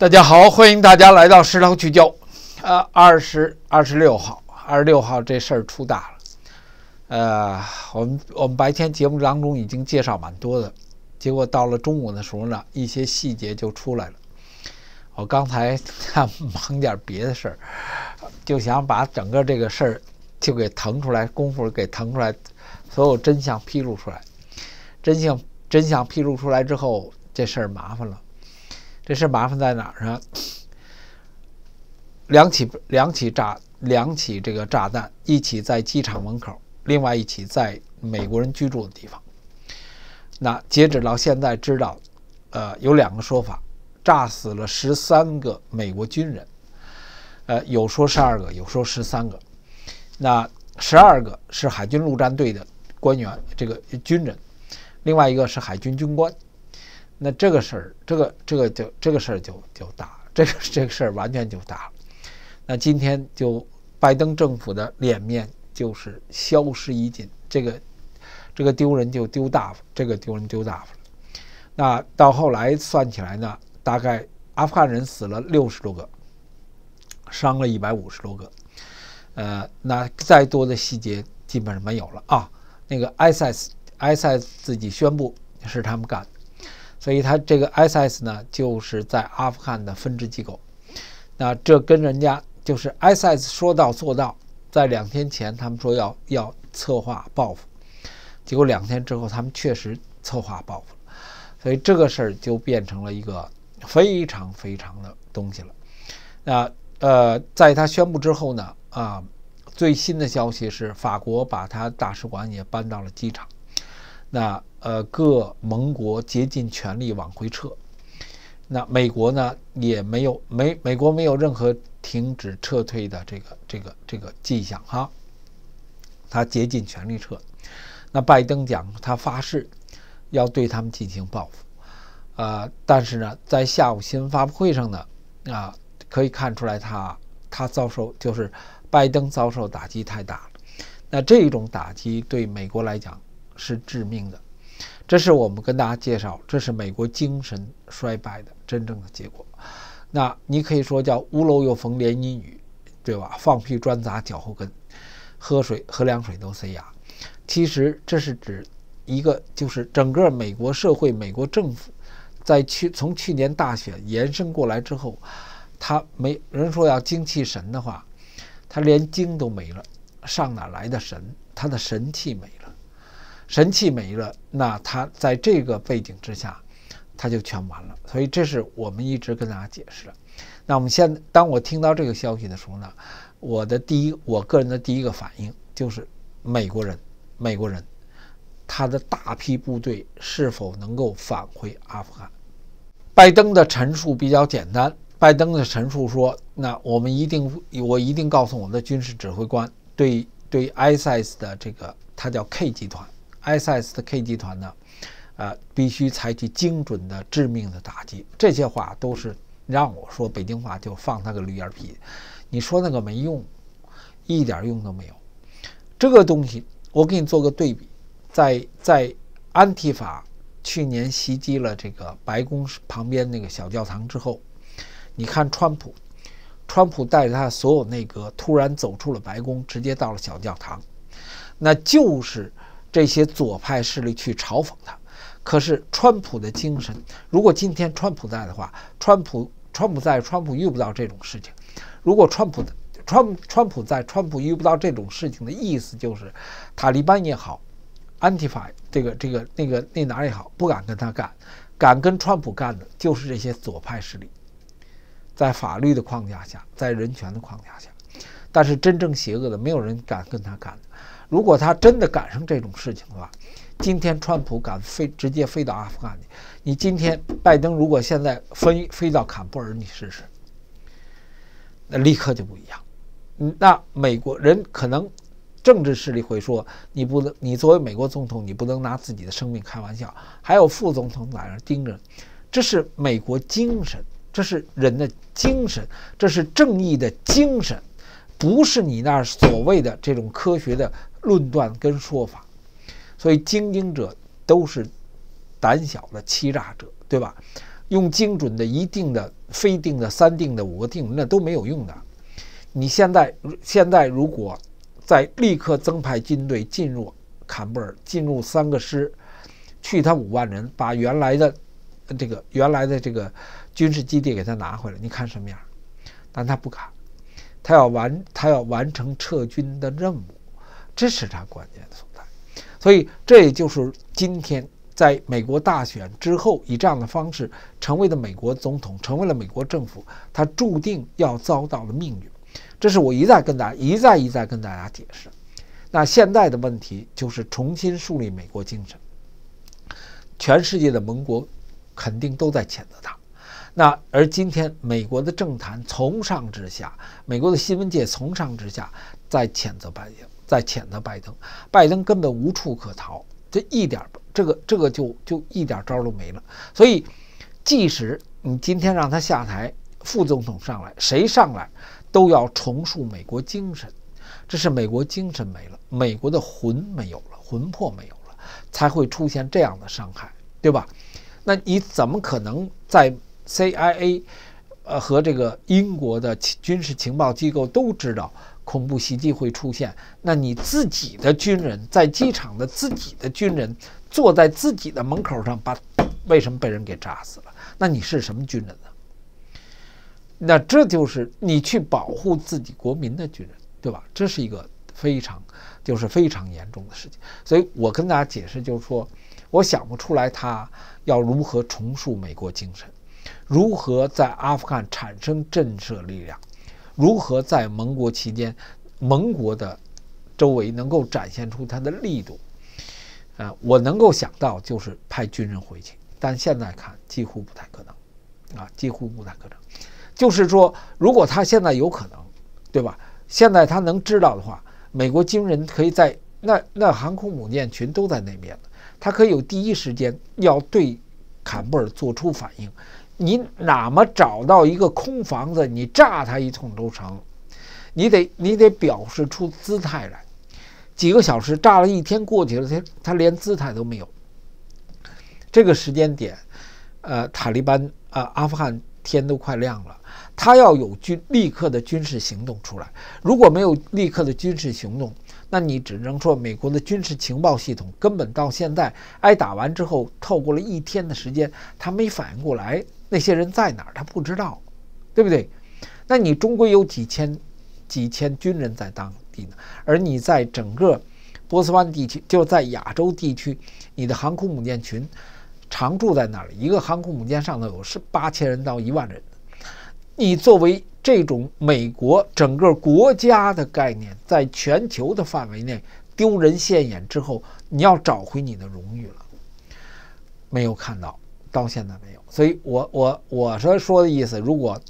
大家好，欢迎大家来到《石头聚焦》。呃，二十二十六号，二十六号这事儿出大了。呃，我们我们白天节目当中已经介绍蛮多的，结果到了中午的时候呢，一些细节就出来了。我刚才忙点别的事儿，就想把整个这个事儿就给腾出来功夫，给腾出来，所有真相披露出来。真相真相披露出来之后，这事儿麻烦了。这事麻烦在哪儿呢？两起两起炸两起这个炸弹，一起在机场门口，另外一起在美国人居住的地方。那截止到现在知道，呃，有两个说法，炸死了十三个美国军人，呃，有说十二个，有说十三个。那十二个是海军陆战队的官员这个军人，另外一个是海军军官。那这个事儿，这个这个就这个事儿就就大了，这个这个事儿完全就大了。那今天就拜登政府的脸面就是消失一尽，这个这个丢人就丢大发，这个丢人丢大发了。那到后来算起来呢，大概阿富汗人死了六十多个，伤了一百五十多个。呃，那再多的细节基本上没有了啊。那个 ISIS，ISIS 自己宣布是他们干的。所以，他这个 i SS 呢，就是在阿富汗的分支机构。那这跟人家就是 i SS 说到做到，在两天前他们说要要策划报复，结果两天之后他们确实策划报复所以这个事儿就变成了一个非常非常的东西了。那呃，在他宣布之后呢，啊，最新的消息是法国把他大使馆也搬到了机场。那呃，各盟国竭尽全力往回撤，那美国呢也没有没美国没有任何停止撤退的这个这个这个迹象哈，他竭尽全力撤。那拜登讲他发誓要对他们进行报复，呃，但是呢，在下午新闻发布会上呢，啊，可以看出来他他遭受就是拜登遭受打击太大了。那这种打击对美国来讲。是致命的，这是我们跟大家介绍，这是美国精神衰败的真正的结果。那你可以说叫屋漏又逢连阴雨，对吧？放屁专砸脚后跟，喝水喝凉水都塞牙。其实这是指一个，就是整个美国社会、美国政府，在去从去年大选延伸过来之后，他没人说要精气神的话，他连精都没了，上哪来的神？他的神气没。了。神器没了，那他在这个背景之下，他就全完了。所以这是我们一直跟大家解释的。那我们现当我听到这个消息的时候呢，我的第一，我个人的第一个反应就是：美国人，美国人，他的大批部队是否能够返回阿富汗？拜登的陈述比较简单。拜登的陈述说：“那我们一定，我一定告诉我们的军事指挥官，对对，ISIS 的这个，他叫 K 集团。” S S K 集团呢，呃，必须采取精准的致命的打击。这些话都是让我说北京话就放他个驴眼皮，你说那个没用，一点用都没有。这个东西我给你做个对比，在在安提法去年袭击了这个白宫旁边那个小教堂之后，你看川普，川普带着他所有内阁突然走出了白宫，直接到了小教堂，那就是。这些左派势力去嘲讽他，可是川普的精神，如果今天川普在的话，川普川普在，川普遇不到这种事情。如果川普的川川普在，川普遇不到这种事情的意思就是，塔利班也好，安提法这个这个那个那哪也好，不敢跟他干，敢跟川普干的就是这些左派势力，在法律的框架下，在人权的框架下，但是真正邪恶的，没有人敢跟他干。如果他真的赶上这种事情的话，今天川普敢飞直接飞到阿富汗去，你今天拜登如果现在飞飞到坎布尔，你试试，那立刻就不一样。嗯，那美国人可能政治势力会说，你不能，你作为美国总统，你不能拿自己的生命开玩笑。还有副总统在那儿盯着，这是美国精神，这是人的精神，这是正义的精神，不是你那所谓的这种科学的。论断跟说法，所以经营者都是胆小的欺诈者，对吧？用精准的、一定的、非定的、三定的、五个定，那都没有用的。你现在现在如果在立刻增派军队进入坎贝尔，进入三个师，去他五万人，把原来的这个原来的这个军事基地给他拿回来，你看什么样？但他不敢，他要完他要完成撤军的任务。这是他关键所在，所以这也就是今天在美国大选之后，以这样的方式成为了美国总统，成为了美国政府，他注定要遭到的命运。这是我一再跟大家一再一再跟大家解释。那现在的问题就是重新树立美国精神。全世界的盟国肯定都在谴责他，那而今天美国的政坛从上至下，美国的新闻界从上至下在谴责拜登。在谴责拜登，拜登根本无处可逃，这一点，这个，这个就就一点招都没了。所以，即使你今天让他下台，副总统上来，谁上来都要重塑美国精神，这是美国精神没了，美国的魂没有了，魂魄没有了，才会出现这样的伤害，对吧？那你怎么可能在 CIA，呃，和这个英国的军事情报机构都知道？恐怖袭击会出现，那你自己的军人在机场的自己的军人坐在自己的门口上，把为什么被人给炸死了？那你是什么军人呢？那这就是你去保护自己国民的军人，对吧？这是一个非常就是非常严重的事情，所以我跟大家解释，就是说，我想不出来他要如何重塑美国精神，如何在阿富汗产生震慑力量。如何在盟国期间，盟国的周围能够展现出它的力度？呃，我能够想到就是派军人回去，但现在看几乎不太可能，啊，几乎不太可能。就是说，如果他现在有可能，对吧？现在他能知道的话，美国军人可以在那那航空母舰群都在那边他可以有第一时间要对坎布尔做出反应。你哪么找到一个空房子，你炸它一通都成，你得你得表示出姿态来。几个小时炸了一天过去了，他他连姿态都没有。这个时间点，呃，塔利班啊，阿富汗天都快亮了，他要有军立刻的军事行动出来。如果没有立刻的军事行动，那你只能说美国的军事情报系统根本到现在挨打完之后，透过了一天的时间，他没反应过来。那些人在哪儿，他不知道，对不对？那你终归有几千、几千军人在当地呢，而你在整个波斯湾地区，就在亚洲地区，你的航空母舰群常驻在那里，一个航空母舰上头有是八千人到一万人。你作为这种美国整个国家的概念，在全球的范围内丢人现眼之后，你要找回你的荣誉了，没有看到。到现在没有，所以，我我我说说的意思，如果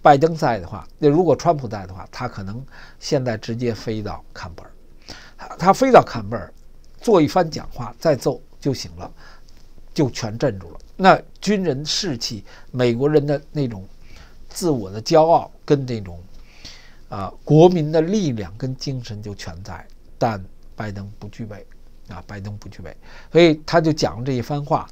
拜登在的话，那如果川普在的话，他可能现在直接飞到坎贝尔，他飞到坎贝尔，做一番讲话，再揍就行了，就全镇住了。那军人士气，美国人的那种自我的骄傲跟这种啊国民的力量跟精神就全在，但拜登不具备啊，拜登不具备，所以他就讲了这一番话。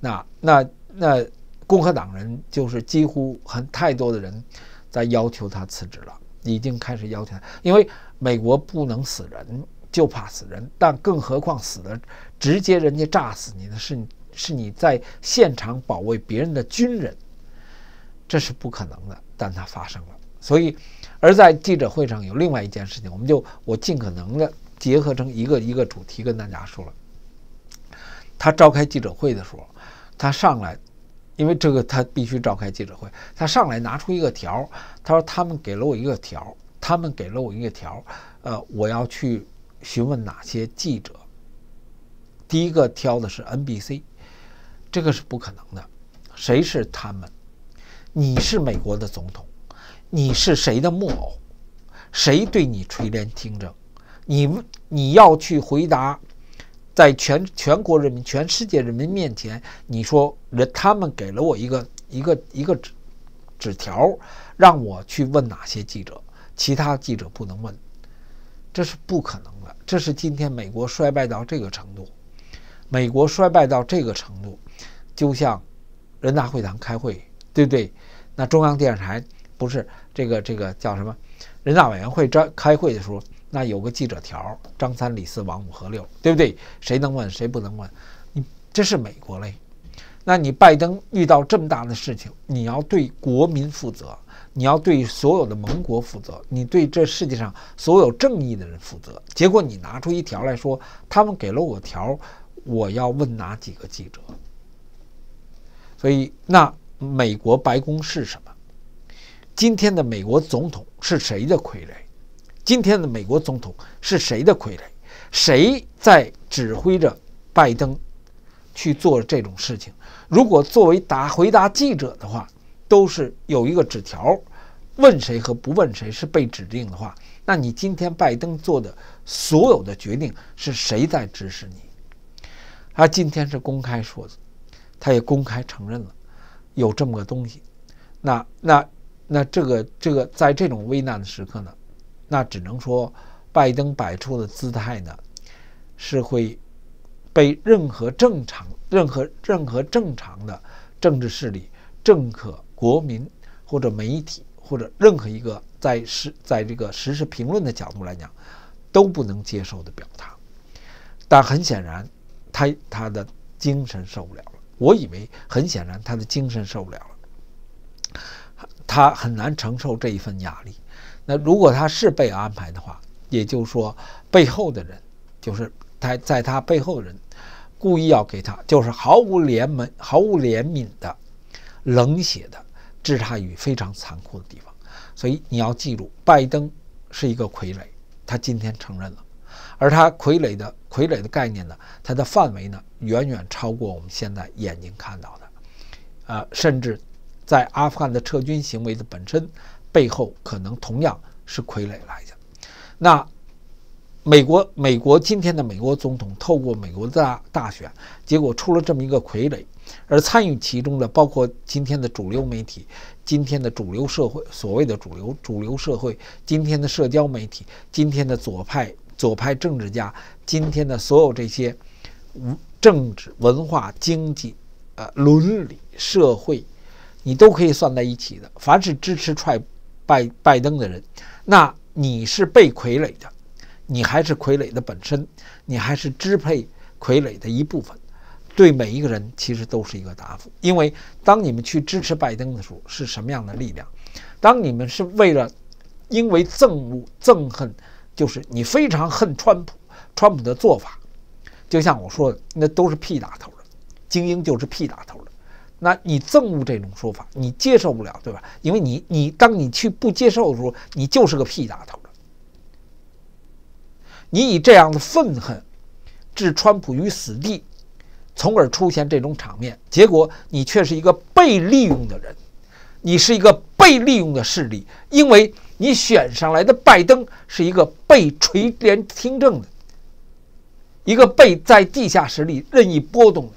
那那那，共和党人就是几乎很太多的人，在要求他辞职了，已经开始要求他，因为美国不能死人，就怕死人，但更何况死的直接人家炸死你的是是你在现场保卫别人的军人，这是不可能的，但它发生了，所以而在记者会上有另外一件事情，我们就我尽可能的结合成一个一个主题跟大家说了，他召开记者会的时候。他上来，因为这个他必须召开记者会。他上来拿出一个条，他说：“他们给了我一个条，他们给了我一个条，呃，我要去询问哪些记者。第一个挑的是 NBC，这个是不可能的。谁是他们？你是美国的总统，你是谁的木偶？谁对你垂帘听政？你你要去回答。”在全全国人民、全世界人民面前，你说人他们给了我一个一个一个纸纸条，让我去问哪些记者，其他记者不能问，这是不可能的。这是今天美国衰败到这个程度，美国衰败到这个程度，就像人大会堂开会，对不对？那中央电视台不是这个这个叫什么？人大委员会这开会的时候。那有个记者条，张三、李四、王五和六，对不对？谁能问，谁不能问？你这是美国嘞？那你拜登遇到这么大的事情，你要对国民负责，你要对所有的盟国负责，你对这世界上所有正义的人负责。结果你拿出一条来说，他们给了我条，我要问哪几个记者？所以，那美国白宫是什么？今天的美国总统是谁的傀儡？今天的美国总统是谁的傀儡？谁在指挥着拜登去做这种事情？如果作为答回答记者的话，都是有一个纸条，问谁和不问谁是被指定的话，那你今天拜登做的所有的决定是谁在指使你？他今天是公开说的，他也公开承认了有这么个东西。那那那这个这个，在这种危难的时刻呢？那只能说，拜登摆出的姿态呢，是会被任何正常、任何任何正常的政治势力、政客、国民或者媒体或者任何一个在实在这个实时评论的角度来讲，都不能接受的表达。但很显然，他他的精神受不了了。我以为很显然他的精神受不了了，他很难承受这一份压力。那如果他是被安排的话，也就是说背后的人，就是他在他背后的人，故意要给他，就是毫无怜悯、毫无怜悯的、冷血的，置他于非常残酷的地方。所以你要记住，拜登是一个傀儡，他今天承认了。而他傀儡的傀儡的概念呢，它的范围呢，远远超过我们现在眼睛看到的。呃，甚至在阿富汗的撤军行为的本身。背后可能同样是傀儡来的。那美国，美国今天的美国总统透过美国大大选，结果出了这么一个傀儡，而参与其中的包括今天的主流媒体、今天的主流社会，所谓的主流主流社会、今天的社交媒体、今天的左派左派政治家、今天的所有这些政治、文化、经济、呃伦理、社会，你都可以算在一起的。凡是支持 Trump。拜拜登的人，那你是被傀儡的，你还是傀儡的本身，你还是支配傀儡的一部分。对每一个人其实都是一个答复，因为当你们去支持拜登的时候，是什么样的力量？当你们是为了因为憎恶、憎恨，就是你非常恨川普，川普的做法，就像我说的，那都是屁打头的精英，就是屁打头的。那你憎恶这种说法，你接受不了，对吧？因为你，你当你去不接受的时候，你就是个屁大头了。你以这样的愤恨，置川普于死地，从而出现这种场面，结果你却是一个被利用的人，你是一个被利用的势力，因为你选上来的拜登是一个被垂帘听政的，一个被在地下室里任意波动。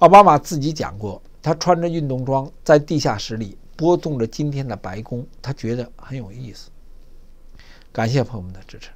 奥巴马自己讲过，他穿着运动装在地下室里拨动着今天的白宫，他觉得很有意思。感谢朋友们的支持。